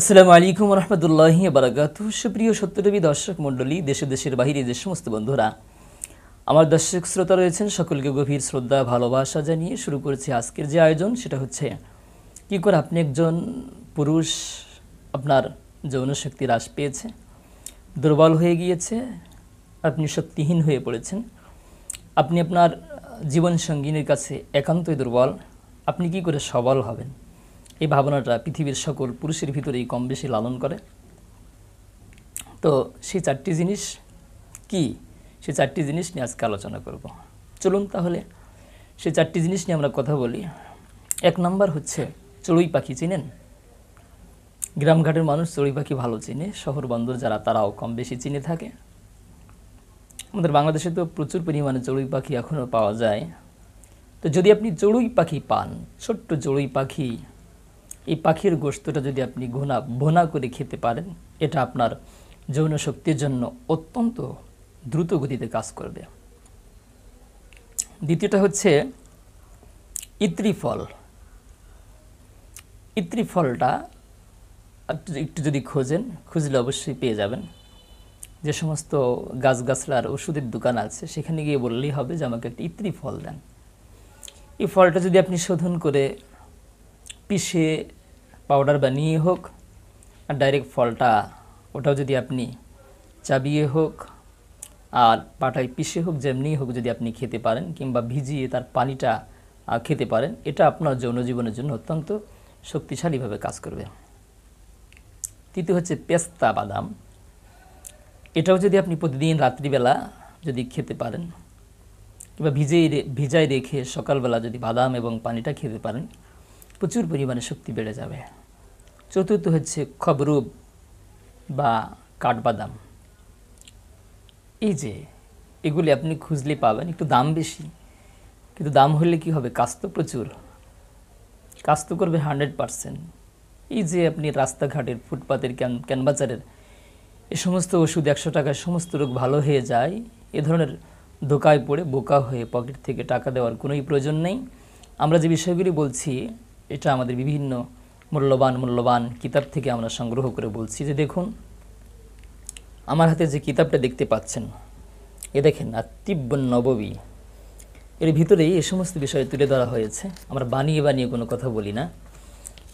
আসসালামু আলাইকুম রহমতুল্লাহ বারাকাত সুপ্রিয় সত্যরবী দর্শক মণ্ডলী দেশে দেশের বাহিরে যে সমস্ত বন্ধুরা আমার দর্শক শ্রোতা রয়েছেন সকলকে গভীর শ্রদ্ধা ভালোবাসা জানিয়ে শুরু করেছি আজকের যে আয়োজন সেটা হচ্ছে কি করে আপনি একজন পুরুষ আপনার যৌন শক্তি হ্রাস পেয়েছে দুর্বল হয়ে গিয়েছে আপনি শক্তিহীন হয়ে পড়েছেন আপনি আপনার জীবন সঙ্গিনীর কাছে একান্তই দুর্বল আপনি কি করে সবল হবেন এই ভাবনাটা পৃথিবীর সকল পুরুষের ভিতরেই কম বেশি লালন করে তো সেই চারটি জিনিস কি সে চারটি জিনিস নিয়ে আজকে আলোচনা করব চলুন তাহলে সেই চারটি জিনিস নিয়ে আমরা কথা বলি এক নাম্বার হচ্ছে চড়ুই পাখি চিনেন গ্রামঘাটের মানুষ চড়ুই পাখি ভালো চিনে শহর বন্দর যারা তারাও কম বেশি চিনে থাকে আমাদের বাংলাদেশে তো প্রচুর পরিমাণে চড়ুই পাখি এখনও পাওয়া যায় তো যদি আপনি চড়ুই পাখি পান ছোট্ট চড়ুই পাখি এই পাখির গোস্তটা যদি আপনি ঘোনা ভোনা করে খেতে পারেন এটা আপনার যৌন শক্তির জন্য অত্যন্ত দ্রুত গতিতে কাজ করবে দ্বিতীয়টা হচ্ছে ইত্রিফল ইত্রিফলটা একটু যদি খোঁজেন খুঁজলে অবশ্যই পেয়ে যাবেন যে সমস্ত গাছগাছলার ওষুধের দোকান আছে সেখানে গিয়ে বললেই হবে যে আমাকে একটা ইত্রি ফল দেন এই ফলটা যদি আপনি শোধন করে পিষে পাউডার বানিয়ে হোক আর ডাইরেক্ট ফলটা ওটাও যদি আপনি চাবিয়ে হোক আর পাটায় পিষে হোক যেমনি হোক যদি আপনি খেতে পারেন কিংবা ভিজিয়ে তার পানিটা খেতে পারেন এটা আপনার যৌন জীবনের জন্য অত্যন্ত শক্তিশালীভাবে কাজ করবে তৃতীয় হচ্ছে পেস্তা বাদাম এটাও যদি আপনি প্রতিদিন রাত্রিবেলা যদি খেতে পারেন কিংবা ভিজেই ভিজাই রেখে সকালবেলা যদি বাদাম এবং পানিটা খেতে পারেন প্রচুর পরিমাণে শক্তি বেড়ে যাবে চতুর্থ হচ্ছে খবরূপ বা কাঠবাদাম এই যে এগুলি আপনি খুঁজলে পাবেন একটু দাম বেশি কিন্তু দাম হলে কি হবে কাজ তো প্রচুর কাজ তো করবে হান্ড্রেড পারসেন্ট এই যে আপনি রাস্তাঘাটের ফুটপাতের ক্যান ক্যানভাচারের এ সমস্ত ওষুধ একশো টাকায় সমস্ত রোগ ভালো হয়ে যায় এ ধরনের ধোকায় পড়ে বোকা হয়ে পকেট থেকে টাকা দেওয়ার কোনোই প্রয়োজন নেই আমরা যে বিষয়গুলি বলছি এটা আমাদের বিভিন্ন মূল্যবান মূল্যবান কিতাব থেকে আমরা সংগ্রহ করে বলছি যে দেখুন আমার হাতে যে কিতাবটা দেখতে পাচ্ছেন এ দেখেন আত্মিব্য নববী এর ভিতরে এ সমস্ত বিষয় তুলে ধরা হয়েছে আমরা বানিয়ে বানিয়ে কোনো কথা বলি না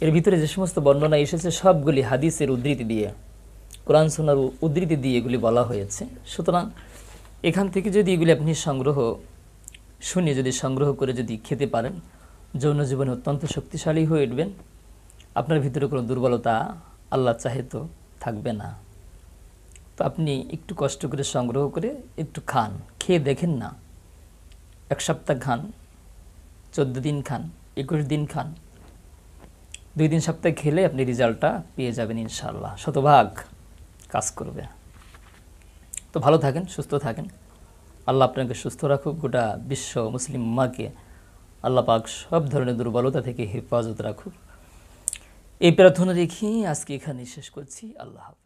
এর ভিতরে যে সমস্ত বর্ণনা এসেছে সবগুলি হাদিসের উদ্ধৃতি দিয়ে কোরআন সোনার উদ্ধৃতি দিয়ে এগুলি বলা হয়েছে সুতরাং এখান থেকে যদি এগুলি আপনি সংগ্রহ শুনে যদি সংগ্রহ করে যদি খেতে পারেন যৌন জীবনে অত্যন্ত শক্তিশালী হয়ে উঠবেন আপনার ভিতরে কোনো দুর্বলতা আল্লাহ চাহে তো থাকবে না তো আপনি একটু কষ্ট করে সংগ্রহ করে একটু খান খেয়ে দেখেন না এক সপ্তাহ খান চোদ্দো দিন খান একুশ দিন খান দুই দিন সপ্তাহে খেলে আপনি রেজাল্টটা পেয়ে যাবেন ইনশাল্লাহ শতভাগ কাজ করবে তো ভালো থাকেন সুস্থ থাকেন আল্লাহ আপনাকে সুস্থ রাখুক গোটা বিশ্ব মুসলিম মাকে আল্লাহ পাক সব ধরনের দুর্বলতা থেকে হেফাজত রাখুক এই প্রার্থনা রেখে আজকে এখানে শেষ করছি আল্লাহ হাফিজ